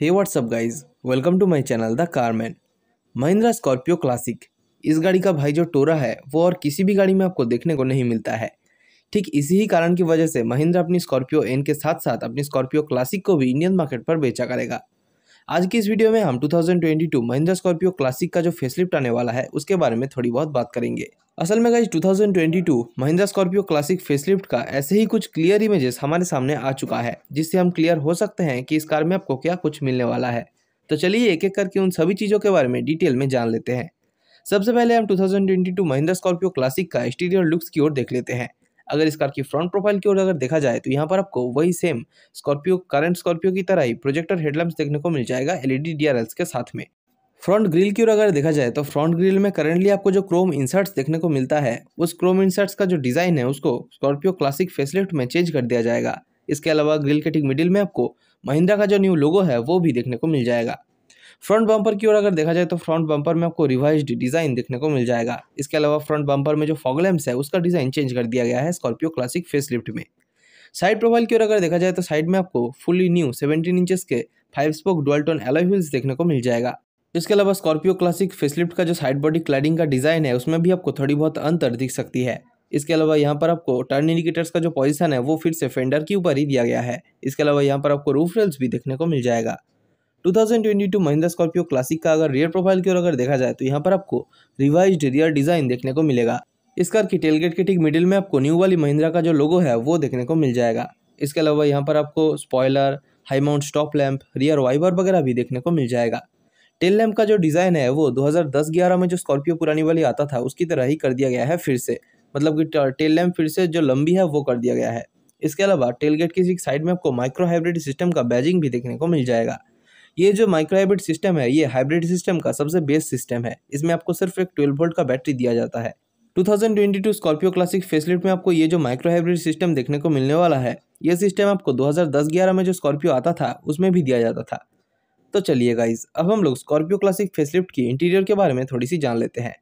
hey what's up guys welcome to my channel the कारमैन Mahindra Scorpio Classic इस गाड़ी का भाई जो टोरा है वो और किसी भी गाड़ी में आपको देखने को नहीं मिलता है ठीक इसी ही कारण की वजह से महिंद्रा अपनी स्कॉर्पियो एन के साथ साथ अपनी स्कॉर्पियो क्लासिक को भी इंडियन मार्केट पर बेचा करेगा आज की इस वीडियो में हम 2022 महिंद्रा स्कॉर्पियो क्लासिक का जो फेसलिफ्ट आने वाला है उसके बारे में थोड़ी बहुत बात करेंगे असल में गई 2022 महिंद्रा स्कॉर्पियो क्लासिक फेसलिफ्ट का ऐसे ही कुछ क्लियर इमेजेस हमारे सामने आ चुका है जिससे हम क्लियर हो सकते हैं कि इस कार में आपको क्या कुछ मिलने वाला है तो चलिए एक एक करके उन सभी चीज़ों के बारे में डिटेल में जान लेते हैं सबसे पहले हम 2022 महिंद्रा स्कॉर्पियो क्लासिक का एक्सटीरियर लुक्स की ओर देख लेते हैं अगर इस कार की फ्रंट प्रोफाइल की ओर अगर देखा जाए तो यहाँ पर आपको वही सेम स्कॉर्पियो करंट स्कॉर्पियो की तरह ही प्रोजेक्टर हेडलैम्प देखने को मिल जाएगा एलईडी डीआरएल्स के साथ में फ्रंट ग्रिल की ओर अगर देखा जाए तो फ्रंट ग्रिल में करंटली आपको जो क्रोम इंसर्ट्स देखने को मिलता है उस क्रोम इंसर्ट्स का जो डिज़ाइन है उसको स्कॉर्पियो क्लासिक फेसलिफ्ट में चेंज कर दिया जाएगा इसके अलावा ग्रिल के ठीक मिडिल में आपको महिंद्रा का जो न्यू लोगो है वो भी देखने को मिल जाएगा फ्रंट बम्पर की ओर अगर देखा जाए तो फ्रंट बम्पर में आपको रिवाइज डिजाइन देखने को मिल जाएगा इसके अलावा फ्रंट बम्पर में जो फॉगलेम्स है उसका डिजाइन चेंज कर दिया गया है स्कॉर्पियो क्लासिक फेसलिफ्ट में साइड प्रोफाइल की ओर अगर देखा जाए तो साइड में आपको फुली न्यू सेवेंटीन इंचेस के फाइव स्पोक डुअल टोन देखने को मिल जाएगा इसके अलावा स्कॉर्पियो क्लासिक फेसलिफ्ट का जो साइड बॉडी क्लाइडिंग का डिज़ाइन है उसमें भी आपको थोड़ी बहुत अंतर दिख सकती है इसके अलावा यहाँ पर आपको टर्न इंडिकेटर्स का जो पोजीशन है वो फिर से फेंडर के ऊपर ही दिया गया है इसके अलावा यहाँ पर आपको रूफ रेल्स भी देखने को मिल जाएगा 2022 महिंद्रा स्कॉर्पियो क्लासिक का अगर रियर प्रोफाइल की ओर अगर देखा जाए तो यहाँ पर आपको रिवाइज रियर डिजाइन देखने को मिलेगा इस कार की टेलगेट के ठीक मिडिल में आपको न्यू वाली महिंद्रा का जो लोगो है वो देखने को मिल जाएगा इसके अलावा यहाँ पर आपको spoiler high mount stop lamp rear wiper वगैरह भी देखने को मिल जाएगा टेल लैम्प का जो डिज़ाइन है वो 2010-11 में जो स्कॉर्पियो पुरानी वाली आता था उसकी तरह ही कर दिया गया है फिर से मतलब कि टेल लैम्प फिर से जो लंबी है वो कर दिया गया है इसके अलावा टेलगेट की साइड में आपको माइक्रो हाइब्रिड सिस्टम का बैजिंग भी देखने को मिल जाएगा ये जो माइक्रो हाइब्रिड सिस्टम है ये हाइब्रिड सिस्टम का सबसे बेस्ट सिस्टम है इसमें आपको सिर्फ एक ट्वेल्व वोल्ट का बैटरी दिया जाता है 2022 स्कॉर्पियो क्लासिक फेसलिट में आपको ये जो माइक्रो हाइब्रिड सिस्टम देखने को मिलने वाला है ये सिस्टम आपको 2010-11 में जो स्कॉर्पियो आता था उसमें भी दिया जाता था तो चलिए गाइज अब हम लोग स्कॉर्पियो क्लासिक फेसलिफ्ट की इंटीरियर के बारे में थोड़ी सी जान लेते हैं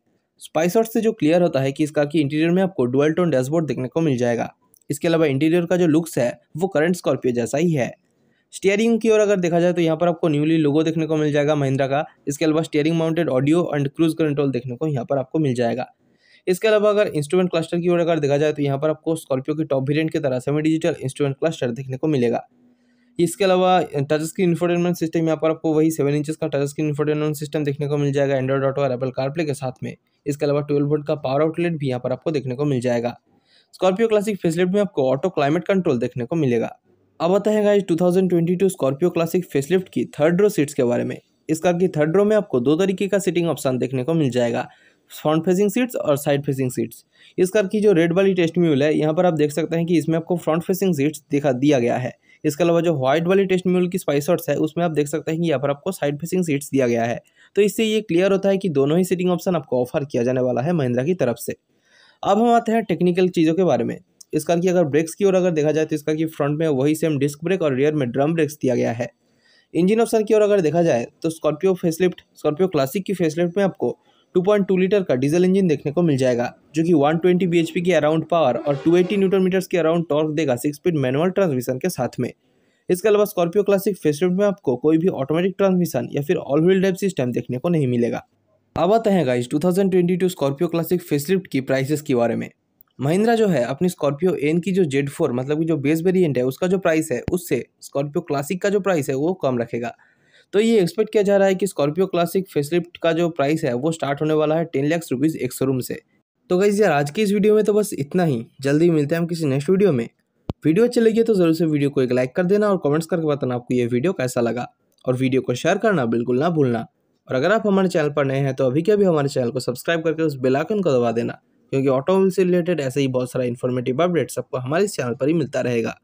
स्पाइसॉट से जो क्लियर होता है कि इसका की इंटीरियर में आपको डुअल टोन डैशबोर्ड देखने को मिल जाएगा इसके अलावा इंटीरियर का जो लुक्स है वो करंट स्कॉर्पियो जैसा ही है स्टीयरिंग की ओर अगर देखा जाए तो यहाँ पर आपको न्यूली लोगो देखने को मिल जाएगा महिंद्रा का इसके अलावा steering mounted audio and cruise control देखने को यहाँ पर आपको मिल जाएगा इसके अलावा अगर इंस्ट्रूमेंट क्लस्टर की ओर अगर देखा जाए तो यहाँ पर आपको स्कॉर्पियो की टॉप वेरियंट की तरह सेमी डिजिटल इंस्ट्रूमेंट क्लस्टर देखने को मिलेगा इसके अलावा टच स्क्रीन इंफोटेनमेंट सिस्टम यहाँ पर आपको वही सेवन इंचेस का टच स्क्रीन इंफोटेनमेंट सिस्टम देखने को मिल जाएगा एंड्रॉइड ऑटो और एपल कारप्ले के साथ में इसके अलावा ट्वेल्व वोल्ट का पावर आउटलेट भी यहाँ पर आपको देखने को मिल जाएगा स्कॉर्पियो क्लासिक फेसलेट में आपको ऑटो क्लाइमेट कंट्रोल देखने को मिलेगा अब आता है गाइज 2022 स्कॉर्पियो क्लासिक फेसलिफ्ट की थर्ड रो सीट्स के बारे में इस कार की थर्ड रो में आपको दो तरीके का सीटिंग ऑप्शन देखने को मिल जाएगा फ्रंट फेसिंग सीट्स और साइड फेसिंग सीट्स इस कार की जो रेड वाली टेस्ट म्यूल है यहाँ पर आप देख सकते हैं कि इसमें आपको फ्रंट फेसिंग सीट्स दिखा दिया गया है इसके अलावा जो व्हाइट वाली टेस्ट म्यूल की स्पाइस शॉट्स है उसमें आप देख सकते हैं कि यहाँ पर आपको साइड फेसिंग सीट्स दिया गया है तो इससे ये क्लियर होता है कि दोनों ही सीटिंग ऑप्शन आपको ऑफर किया जाने वाला है महिंद्रा की तरफ से अब हम आते हैं टेक्निकल चीज़ों के बारे में इसका की अगर ब्रेक्स की ओर अगर देखा जाए तो इसका की फ्रंट में वही सेम डिस्क ब्रेक और रियर में ड्रम ब्रेक्स दिया गया है इंजन ऑप्शन की ओर अगर देखा जाए तो स्कॉर्पियो फेसलिफ्ट स्कॉर्पियो क्लासिक की फेसलिफ्ट में आपको 2.2 लीटर का डीजल इंजन देखने को मिल जाएगा जो कि 120 ट्वेंटी पी की अराउंड पावर और 280 न्यूटन मीटर्स की अराउंड टॉर्क देगा सिक्स स्पीड मैनुअल ट्रांसमिशन के साथ में इसके अलावा स्कॉर्पियो क्लासिक फेसलिफ्ट में आपको कोई भी ऑटोमेटिक ट्रांसमिशन या फिर ऑल व्हील ड्राइव सिस्टम देखने को नहीं मिलेगा अब आते हैं guys to Scorpio classic facelift की प्राइसेस के बारे में महिंद्रा जो है अपनी स्कॉर्पियो एन की जो जेड फोर मतलब कि जो बेस वेरिएंट है उसका जो प्राइस है उससे स्कॉर्पियो क्लासिक का जो प्राइस है वो कम रखेगा तो ये एक्सपेक्ट किया जा रहा है कि स्कॉर्पियो क्लासिक फेसलिफ्ट का जो प्राइस है वो स्टार्ट होने वाला है ten lakhs rupees ex showroom से तो गाइज यार आज की इस वीडियो में तो बस इतना ही जल्दी मिलते हैं हम किसी नेक्स्ट वीडियो में वीडियो अच्छी लगी तो ज़रूर से वीडियो को एक लाइक कर देना और कमेंट्स करके बताना आपको ये वीडियो कैसा लगा और वीडियो को शेयर करना बिल्कुल ना भूलना और अगर आप हमारे चैनल पर नए हैं तो अभी के अभी हमारे चैनल को सब्सक्राइब करके उस बेलाइकन को दबा देना क्योंकि ऑटो से रिलेटेड ऐसे ही बहुत सारा इन्फॉर्मेटिव अपडेट्स आपको हमारे इस चैनल पर ही मिलता रहेगा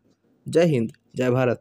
जय हिंद जय भारत